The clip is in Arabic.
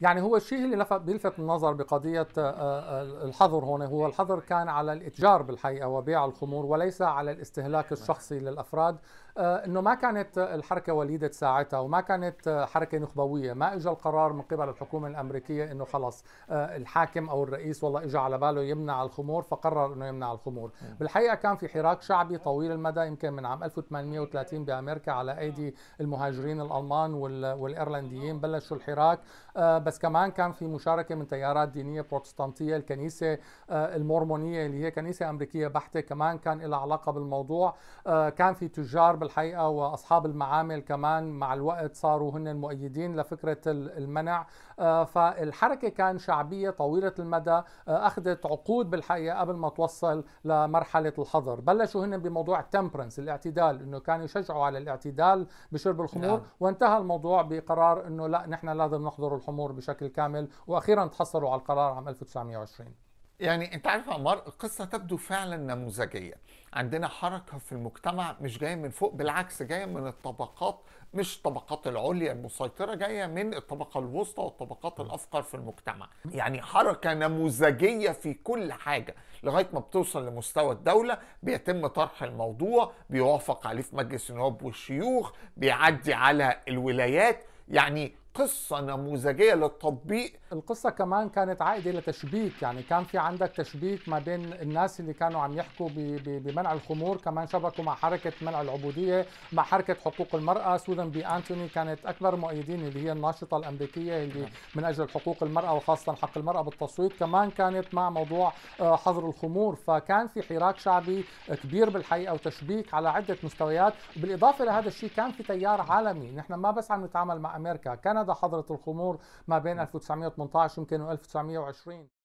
يعني هو الشيء اللي لفت بيلفت النظر بقضية آه، آه، الحظر هنا هو الحظر كان على الاتجار بالحقيقة وبيع الخمور وليس على الاستهلاك نعم. الشخصي للأفراد آه، انه ما كانت الحركه وليده ساعتها وما كانت حركه نخبويه، ما اجى القرار من قبل الحكومه الامريكيه انه خلص الحاكم او الرئيس والله اجى على باله يمنع الخمور فقرر انه يمنع الخمور، نعم. بالحقيقه كان في حراك شعبي طويل المدى يمكن من عام 1830 بامريكا على ايدي المهاجرين الالمان والايرلنديين بلشوا الحراك بس كمان كان في مشاركة من تيارات دينية بروتستانتية الكنيسة آه، المورمونية اللي هي كنيسة أمريكية بحتة كمان كان لها علاقة بالموضوع آه، كان في تجار بالحقيقة وأصحاب المعامل كمان مع الوقت صاروا هن المؤيدين لفكرة المنع آه، فالحركة كان شعبية طويلة المدى أخذت عقود بالحقيقة قبل ما توصل لمرحلة الحظر بلشوا هن بموضوع التمبرنس الاعتدال انه كانوا يشجعوا على الاعتدال بشرب الخمور نعم. وانتهى الموضوع بقرار انه لا نحن لازم نحظر الخمور بشكل كامل واخيرا تحصلوا على القرار عام 1920 يعني انت عارف يا عمار القصه تبدو فعلا نموذجيه عندنا حركه في المجتمع مش جايه من فوق بالعكس جايه من الطبقات مش الطبقات العليا المسيطره جايه من الطبقه الوسطى والطبقات الافقر في المجتمع يعني حركه نموذجيه في كل حاجه لغايه ما بتوصل لمستوى الدوله بيتم طرح الموضوع بيوافق عليه في مجلس النواب والشيوخ بيعدي على الولايات يعني قصة نموذجية للتطبيق القصة كمان كانت عائدة لتشبيك يعني كان في عندك تشبيك ما بين الناس اللي كانوا عم يحكوا بمنع الخمور كمان شبكوا مع حركة منع العبودية مع حركة حقوق المرأة سوزان بي أنتوني كانت أكبر مؤيدين اللي هي الناشطة الأمريكية اللي نعم. من أجل حقوق المرأة وخاصة حق المرأة بالتصويت كمان كانت مع موضوع آه، حظر الخمور فكان في حراك شعبي آه، كبير بالحقيقة وتشبيك على عدة مستويات بالإضافة لهذا الشيء كان في تيار عالمي نحن ما بس عم نتعامل مع أمريكا كندا هذا حضرة الخمور ما بين 1918 نعم. يمكن و 1920